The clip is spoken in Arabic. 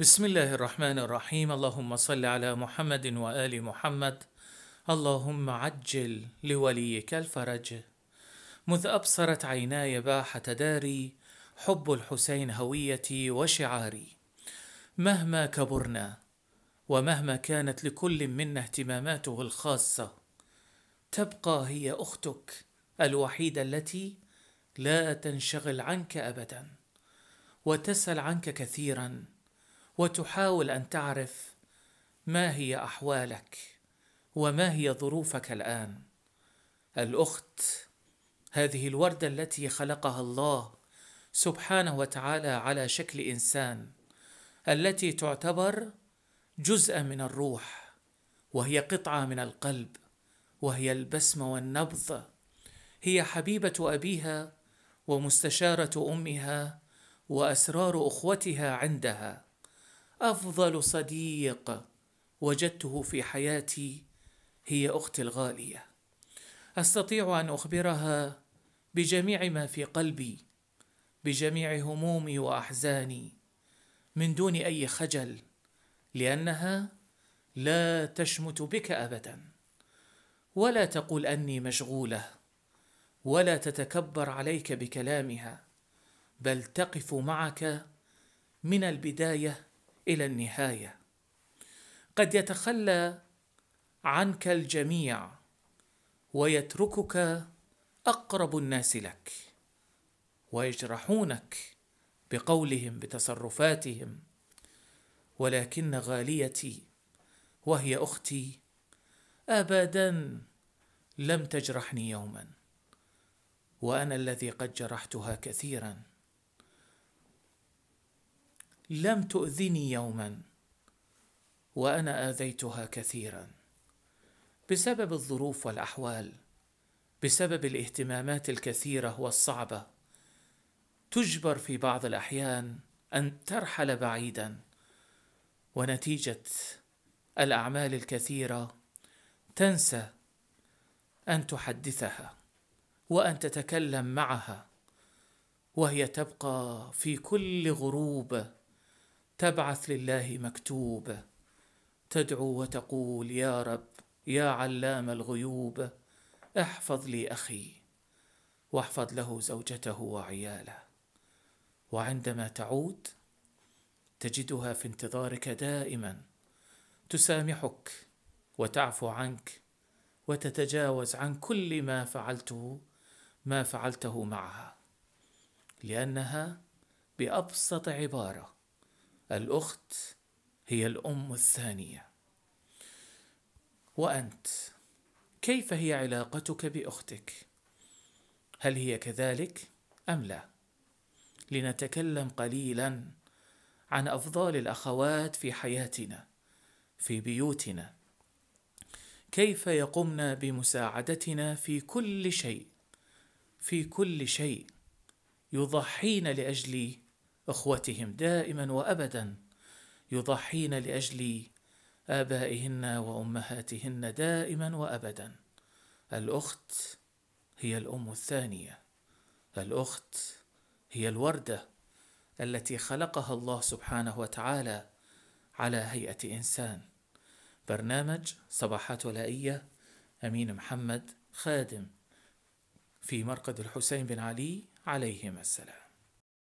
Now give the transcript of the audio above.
بسم الله الرحمن الرحيم اللهم صل على محمد وآل محمد اللهم عجل لوليك الفرج مذ أبصرت عيناي باحة داري حب الحسين هويتي وشعاري مهما كبرنا ومهما كانت لكل منا اهتماماته الخاصة تبقى هي أختك الوحيدة التي لا تنشغل عنك أبدا وتسأل عنك كثيراً وتحاول ان تعرف ما هي احوالك وما هي ظروفك الان الاخت هذه الورده التي خلقها الله سبحانه وتعالى على شكل انسان التي تعتبر جزءا من الروح وهي قطعه من القلب وهي البسمه والنبض هي حبيبه ابيها ومستشاره امها واسرار اخوتها عندها افضل صديق وجدته في حياتي هي اختي الغاليه استطيع ان اخبرها بجميع ما في قلبي بجميع همومي واحزاني من دون اي خجل لانها لا تشمت بك ابدا ولا تقول اني مشغوله ولا تتكبر عليك بكلامها بل تقف معك من البدايه الى النهايه قد يتخلى عنك الجميع ويتركك اقرب الناس لك ويجرحونك بقولهم بتصرفاتهم ولكن غاليتي وهي اختي ابدا لم تجرحني يوما وانا الذي قد جرحتها كثيرا لم تؤذني يوما وانا اذيتها كثيرا بسبب الظروف والاحوال بسبب الاهتمامات الكثيره والصعبه تجبر في بعض الاحيان ان ترحل بعيدا ونتيجه الاعمال الكثيره تنسى ان تحدثها وان تتكلم معها وهي تبقى في كل غروب تبعث لله مكتوب تدعو وتقول يا رب يا علام الغيوب احفظ لي اخي واحفظ له زوجته وعياله وعندما تعود تجدها في انتظارك دائما تسامحك وتعفو عنك وتتجاوز عن كل ما فعلته ما فعلته معها لانها بابسط عباره الأخت هي الأم الثانية وأنت كيف هي علاقتك بأختك؟ هل هي كذلك أم لا؟ لنتكلم قليلا عن أفضال الأخوات في حياتنا في بيوتنا كيف يقمن بمساعدتنا في كل شيء في كل شيء يضحين لأجل اخوتهم دائما وابدا يضحين لاجل ابائهن وامهاتهن دائما وابدا الاخت هي الام الثانيه الاخت هي الورده التي خلقها الله سبحانه وتعالى على هيئه انسان برنامج صباحات ولائيه امين محمد خادم في مرقد الحسين بن علي عليهما السلام